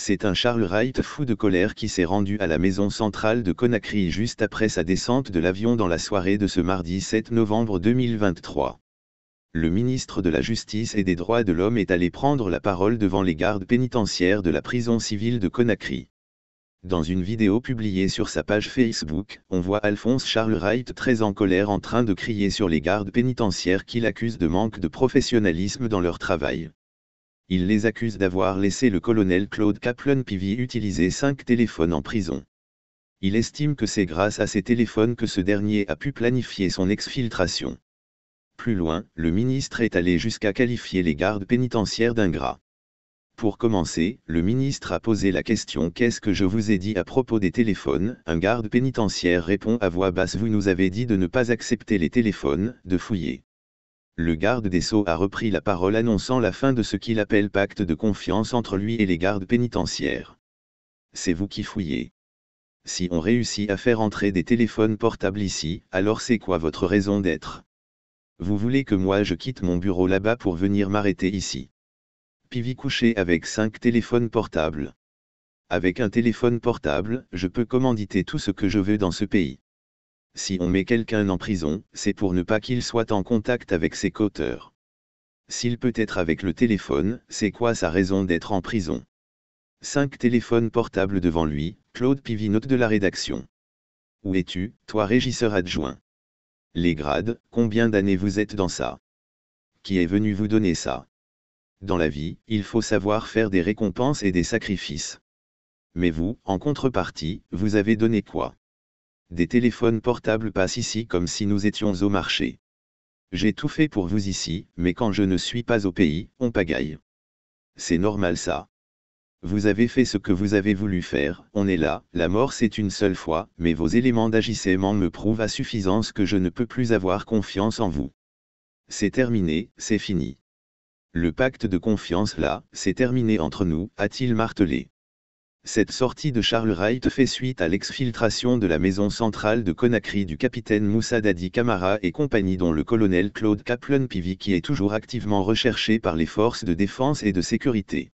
c'est un Charles Wright fou de colère qui s'est rendu à la maison centrale de Conakry juste après sa descente de l'avion dans la soirée de ce mardi 7 novembre 2023. Le ministre de la Justice et des Droits de l'Homme est allé prendre la parole devant les gardes pénitentiaires de la prison civile de Conakry. Dans une vidéo publiée sur sa page Facebook, on voit Alphonse Charles Wright très en colère en train de crier sur les gardes pénitentiaires qu'il accuse de manque de professionnalisme dans leur travail il les accuse d'avoir laissé le colonel Claude Kaplan-Pivy utiliser cinq téléphones en prison. Il estime que c'est grâce à ces téléphones que ce dernier a pu planifier son exfiltration. Plus loin, le ministre est allé jusqu'à qualifier les gardes pénitentiaires d'ingrats. Pour commencer, le ministre a posé la question Qu'est-ce que je vous ai dit à propos des téléphones Un garde pénitentiaire répond à voix basse Vous nous avez dit de ne pas accepter les téléphones, de fouiller le garde des Sceaux a repris la parole annonçant la fin de ce qu'il appelle pacte de confiance entre lui et les gardes pénitentiaires. C'est vous qui fouillez. Si on réussit à faire entrer des téléphones portables ici, alors c'est quoi votre raison d'être Vous voulez que moi je quitte mon bureau là-bas pour venir m'arrêter ici Pivi couché avec cinq téléphones portables. Avec un téléphone portable, je peux commanditer tout ce que je veux dans ce pays. Si on met quelqu'un en prison, c'est pour ne pas qu'il soit en contact avec ses coteurs. S'il peut être avec le téléphone, c'est quoi sa raison d'être en prison Cinq téléphones portables devant lui, Claude Pivy de la rédaction. Où es-tu, toi régisseur adjoint Les grades, combien d'années vous êtes dans ça Qui est venu vous donner ça Dans la vie, il faut savoir faire des récompenses et des sacrifices. Mais vous, en contrepartie, vous avez donné quoi des téléphones portables passent ici comme si nous étions au marché. J'ai tout fait pour vous ici, mais quand je ne suis pas au pays, on pagaille. C'est normal ça. Vous avez fait ce que vous avez voulu faire, on est là, la mort c'est une seule fois, mais vos éléments d'agissement me prouvent à suffisance que je ne peux plus avoir confiance en vous. C'est terminé, c'est fini. Le pacte de confiance là, c'est terminé entre nous, a-t-il martelé cette sortie de Charles Wright fait suite à l'exfiltration de la maison centrale de Conakry du capitaine Moussa Dadi Camara et compagnie dont le colonel Claude Kaplan Pivi qui est toujours activement recherché par les forces de défense et de sécurité.